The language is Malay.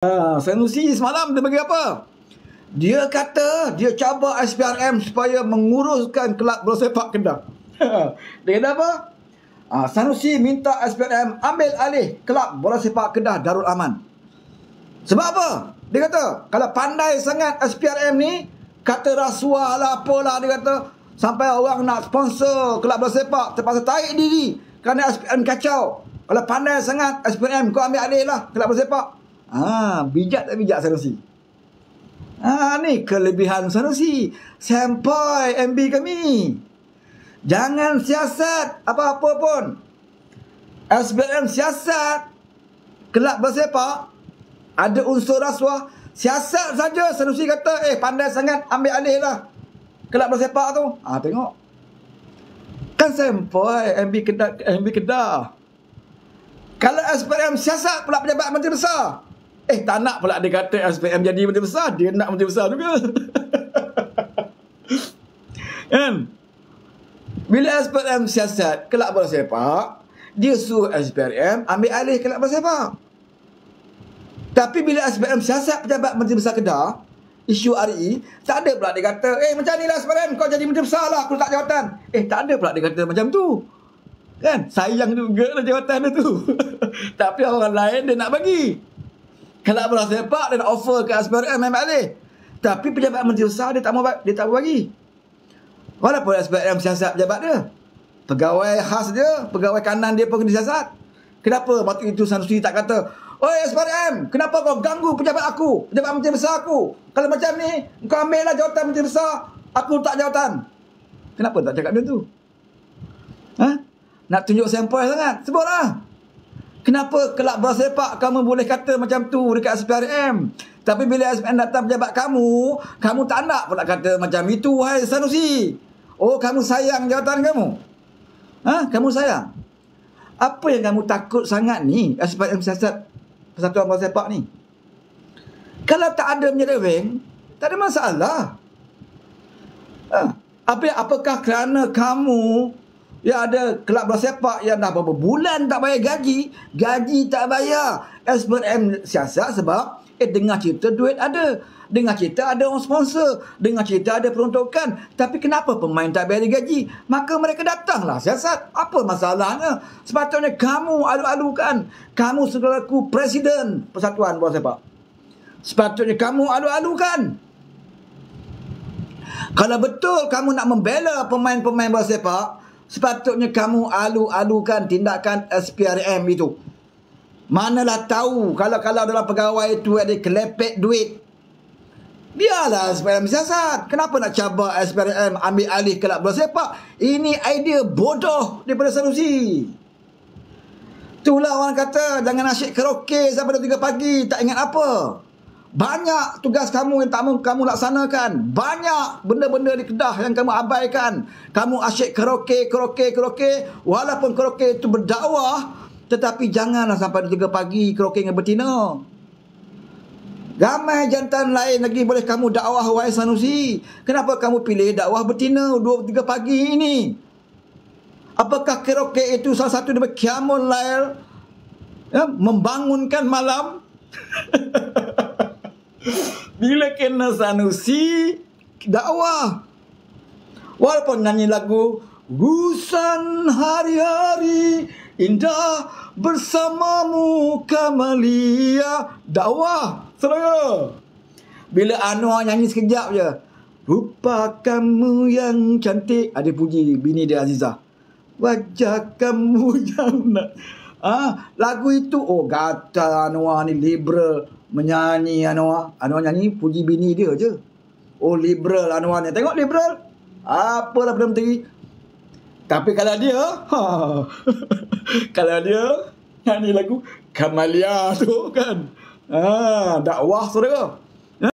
Uh, ah, Sanusi semalam dia bagi apa? Dia kata dia cabar SPRM supaya menguruskan kelab bola sepak Kedah. dia kata apa? Uh, ah, Sanusi minta SPRM ambil alih kelab bola sepak Kedah Darul Aman. Sebab apa? Dia kata kalau pandai sangat SPRM ni kata rasuah lah apalah dia kata sampai orang nak sponsor kelab bola sepak terpaksa tarik diri kerana SPRM kacau. Kalau pandai sangat SPRM kau ambil alih lah kelab bola sepak. Ha, bijak tak bijak Sanusi? Ha, ni kelebihan Sanusi. Sampai MB kami. Jangan siasat apa-apa pun. SBM siasat. Kelab bersepak. Ada unsur rasuah. Siasat saja Sanusi kata. Eh, pandai sangat ambil alih lah. Kelab bersepak tu. Ha, tengok. Kan sampai MB kedah. MB kedah. Kalau SPM siasat pula pejabat menteri besar. Eh tak nak pula dia kata SPM jadi menteri besar Dia nak menteri besar juga Kan Bila SPM siasat kelak bola sepak Dia suruh SPM ambil alih kelak bola sepak Tapi bila SPM siasat pejabat menteri besar Kedah isu RE, tak ada pula dia kata, eh macam ni lah SPM kau jadi menteri besar lah, aku tak jawatan. Eh tak ada pula dia kata macam tu. Kan, sayang juga lah jawatan dia tu. Tapi orang lain dia nak bagi kena bola sepak dan offer ke SPRM eh, main balik. Tapi pejabat menteri besar dia tak mau dia tak mau bagi. Walaupun SPRM siasat pejabat dia. Pegawai khas dia, pegawai kanan dia pun kena siasat. Kenapa waktu itu Sun Sri tak kata, Oi SPRM, kenapa kau ganggu pejabat aku, pejabat menteri besar aku? Kalau macam ni, kau ambil lah jawatan menteri besar, aku tak jawatan. Kenapa tak cakap dia tu? Ha? Nak tunjuk sampel sangat? Sebutlah. Kenapa kelab bola sepak kamu boleh kata macam tu dekat SPRM? Tapi bila SPRM datang pejabat kamu, kamu tak nak pula kata macam itu, hai Sanusi. Oh, kamu sayang jawatan kamu? Ha? Kamu sayang? Apa yang kamu takut sangat ni SPRM siasat Persatuan Bola Sepak ni? Kalau tak ada menyedewing, tak ada masalah. Ha? Apa, apakah kerana kamu Ya ada kelab bola sepak yang dah beberapa bulan tak bayar gaji, gaji tak bayar. SPM siasat sebab eh dengar cerita duit ada. Dengar cerita ada orang sponsor. Dengar cerita ada peruntukan. Tapi kenapa pemain tak bayar gaji? Maka mereka datanglah siasat. Apa masalahnya? Sepatutnya kamu alu-alukan. Kamu segeraku presiden persatuan bola sepak. Sepatutnya kamu alu-alukan. Kalau betul kamu nak membela pemain-pemain bola sepak, sepatutnya kamu alu-alukan tindakan SPRM itu. Manalah tahu kalau-kalau dalam pegawai itu ada kelepek duit. Biarlah SPRM siasat. Kenapa nak cabar SPRM ambil alih kelab bola sepak? Ini idea bodoh daripada solusi. Itulah orang kata jangan asyik keroke sampai 3 pagi tak ingat apa. Banyak tugas kamu yang tak mahu kamu laksanakan. Banyak benda-benda di Kedah yang kamu abaikan. Kamu asyik karaoke, karaoke, karaoke. Walaupun karaoke itu berdakwah, tetapi janganlah sampai tiga pagi karaoke dengan betina. Ramai jantan lain lagi boleh kamu dakwah wahai sanusi. Kenapa kamu pilih dakwah betina dua tiga pagi ini? Apakah karaoke itu salah satu daripada kiamul lair? Ya, membangunkan malam? Bila kena sanusi dakwah. Walaupun nyanyi lagu Gusan hari-hari indah bersamamu Kamalia dakwah serangga. Bila Anwar nyanyi sekejap je. Rupa kamu yang cantik. Ada puji bini dia Azizah. Wajah kamu yang nak. Ah, lagu itu oh gata Anwar ni liberal menyanyi Anwar. Anwar nyanyi puji bini dia je. Oh liberal Anwar ni. Tengok liberal. Apalah Perdana Menteri. Tapi kalau dia, ha, kalau dia nyanyi lagu Kamalia tu kan. Ah, dakwah saudara.